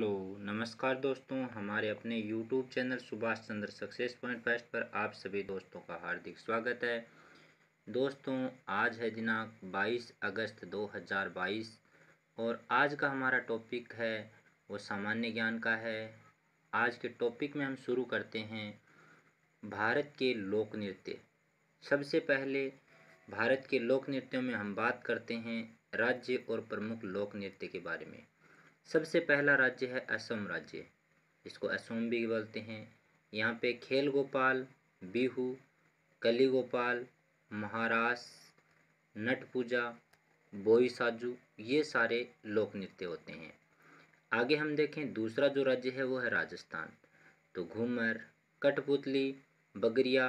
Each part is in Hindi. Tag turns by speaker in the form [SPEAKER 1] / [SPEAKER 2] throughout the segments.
[SPEAKER 1] हेलो नमस्कार दोस्तों हमारे अपने YouTube channel Subhash Chandra success point fest पर आप सभी दोस्तों का हार्दिक स्वागत है दोस्तों आज है दिनांक 22 अगस्त 2022 और आज का हमारा टॉपिक है वो सामान्य ज्ञान का है आज के टॉपिक में हम शुरू करते हैं भारत के लोक नृत्य सबसे पहले भारत के लोक नृत्यों में हम बात करते हैं राज्य और प्रमुख लोक नृत्य के बारे में सबसे पहला राज्य है असम राज्य इसको असोम भी बोलते हैं यहाँ पे खेल गोपाल बिहू कली गोपाल महाराज नट पूजा बोई साजू ये सारे लोक नृत्य होते हैं आगे हम देखें दूसरा जो राज्य है वो है राजस्थान तो घूमर कठपुतली बगरिया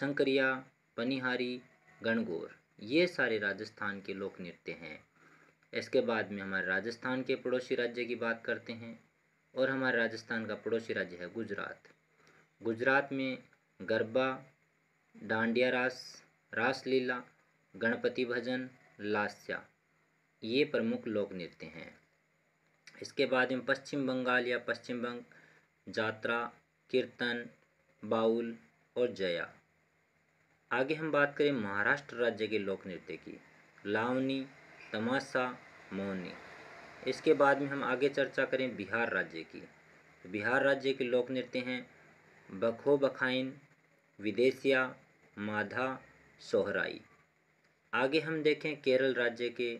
[SPEAKER 1] शंकरिया पनिहारी गणगौर ये सारे राजस्थान के लोक नृत्य हैं इसके बाद में हमारे राजस्थान के पड़ोसी राज्य की बात करते हैं और हमारे राजस्थान का पड़ोसी राज्य है गुजरात गुजरात में गरबा डांडिया रास रासलीला गणपति भजन लास्या ये प्रमुख लोक नृत्य हैं इसके बाद में पश्चिम बंगाल या पश्चिम बंग जात्रा कीर्तन बाउल और जया आगे हम बात करें महाराष्ट्र राज्य के लोक नृत्य की लावनी तमाशा मौनी इसके बाद में हम आगे चर्चा करें बिहार राज्य की बिहार राज्य के लोक नृत्य हैं बखो बखाइन विदेशिया माधा सोहराई आगे हम देखें केरल राज्य के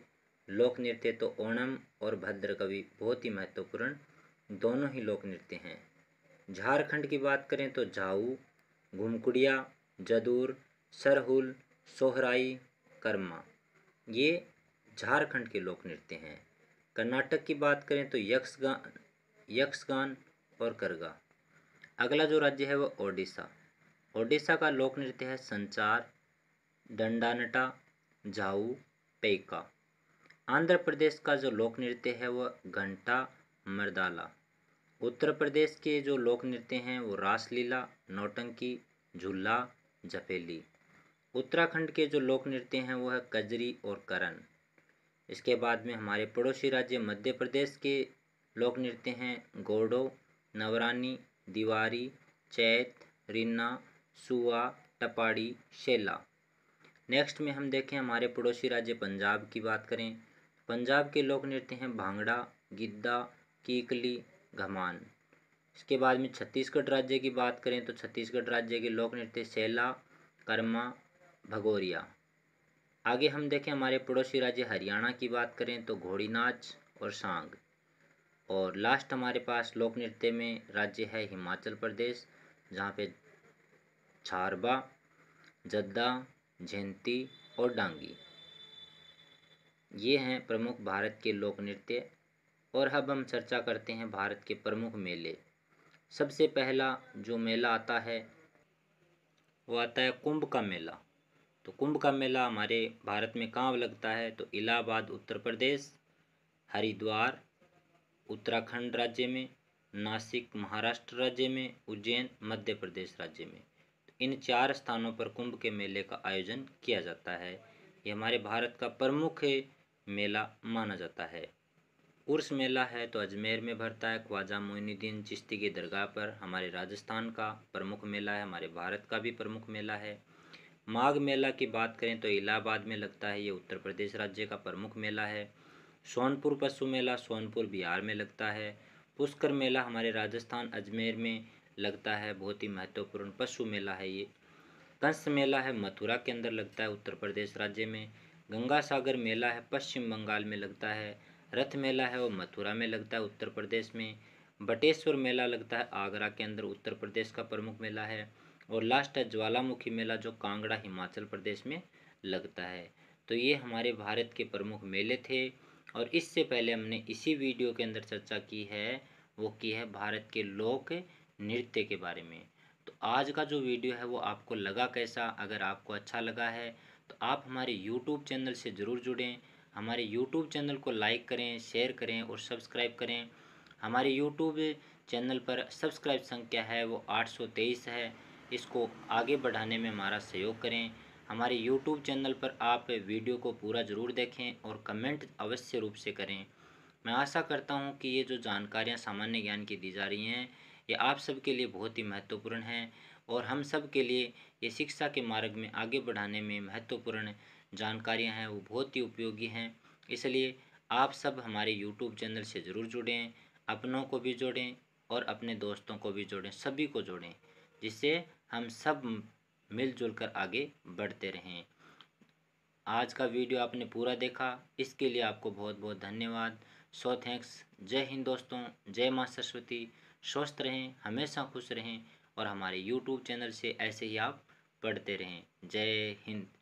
[SPEAKER 1] लोक नृत्य तो ओणम और भद्रकवि बहुत ही महत्वपूर्ण दोनों ही लोक नृत्य हैं झारखंड की बात करें तो झाऊ घुमकुड़िया जदूर सरहुल सोहराई कर्मा ये झारखंड के लोक नृत्य हैं कर्नाटक की बात करें तो यक्षगान यक्षगान और करगा अगला जो राज्य है वह ओडिशा ओडिशा का लोक नृत्य है संचार डंडानटा झाऊ पेका आंध्र प्रदेश का जो लोक नृत्य है वह घंटा मर्दाला उत्तर प्रदेश के जो लोक नृत्य हैं वो रासलीला नौटंकी झूला झपेली उत्तराखंड के जो लोक नृत्य हैं वो है कजरी और करण इसके बाद में हमारे पड़ोसी राज्य मध्य प्रदेश के लोक नृत्य हैं गोडो नवरानी दीवारी चैत रिन्ना सुआ टपाड़ी शेला नेक्स्ट में हम देखें हमारे पड़ोसी राज्य पंजाब की बात करें पंजाब के लोक नृत्य हैं भांगड़ा गिद्दा कीकली घमान इसके बाद में छत्तीसगढ़ राज्य की बात करें तो छत्तीसगढ़ राज्य के लोक नृत्य शैला कर्मा भगोरिया आगे हम देखें हमारे पड़ोसी राज्य हरियाणा की बात करें तो घोड़ी नाच और सांग और लास्ट हमारे पास लोक नृत्य में राज्य है हिमाचल प्रदेश जहाँ पे छारबा जद्दा झेंती और डांगी ये हैं प्रमुख भारत के लोक नृत्य और अब हम चर्चा करते हैं भारत के प्रमुख मेले सबसे पहला जो मेला आता है वो आता है कुंभ का मेला तो कुंभ का मेला हमारे भारत में कहाँ लगता है तो इलाहाबाद उत्तर प्रदेश हरिद्वार उत्तराखंड राज्य में नासिक महाराष्ट्र राज्य में उज्जैन मध्य प्रदेश राज्य में तो इन चार स्थानों पर कुंभ के मेले का आयोजन किया जाता है ये हमारे भारत का प्रमुख मेला माना जाता है उर्स मेला है तो अजमेर में भरता है ख्वाजा मोइनुद्दीन चिश्ती की दरगाह पर हमारे राजस्थान का प्रमुख मेला है हमारे भारत का भी प्रमुख मेला है माघ मेला की बात करें तो इलाहाबाद में लगता है ये उत्तर प्रदेश राज्य का प्रमुख मेला है सोनपुर पशु मेला सोनपुर बिहार में लगता है पुष्कर मेला हमारे राजस्थान अजमेर में लगता है बहुत ही महत्वपूर्ण पशु मेला है ये कंस मेला है मथुरा के अंदर लगता है उत्तर प्रदेश राज्य में गंगा सागर मेला है पश्चिम बंगाल में लगता है रथ मेला है वो मथुरा में लगता है उत्तर प्रदेश में बटेश्वर मेला लगता है आगरा के अंदर उत्तर प्रदेश का प्रमुख मेला है और लास्ट है ज्वालामुखी मेला जो कांगड़ा हिमाचल प्रदेश में लगता है तो ये हमारे भारत के प्रमुख मेले थे और इससे पहले हमने इसी वीडियो के अंदर चर्चा की है वो की है भारत के लोक नृत्य के बारे में तो आज का जो वीडियो है वो आपको लगा कैसा अगर आपको अच्छा लगा है तो आप हमारे यूट्यूब चैनल से ज़रूर जुड़ें हमारे यूट्यूब चैनल को लाइक करें शेयर करें और सब्सक्राइब करें हमारे यूट्यूब चैनल पर सब्सक्राइब संख्या है वो 823 है इसको आगे बढ़ाने में हमारा सहयोग करें हमारे यूट्यूब चैनल पर आप वीडियो को पूरा ज़रूर देखें और कमेंट अवश्य रूप से करें मैं आशा करता हूं कि ये जो जानकारियां सामान्य ज्ञान की दी जा रही हैं ये आप सबके लिए बहुत ही महत्वपूर्ण हैं और हम सब के लिए ये शिक्षा के मार्ग में आगे बढ़ाने में महत्वपूर्ण जानकारियाँ हैं वो बहुत ही उपयोगी हैं इसलिए आप सब हमारे यूट्यूब चैनल से ज़रूर जुड़ें अपनों को भी जोड़ें और अपने दोस्तों को भी जोड़ें सभी को जोड़ें जिससे हम सब मिलजुल कर आगे बढ़ते रहें आज का वीडियो आपने पूरा देखा इसके लिए आपको बहुत बहुत धन्यवाद सो थैंक्स जय हिंद दोस्तों जय माँ सरस्वती स्वस्थ रहें हमेशा खुश रहें और हमारे यूट्यूब चैनल से ऐसे ही आप पढ़ते रहें जय हिंद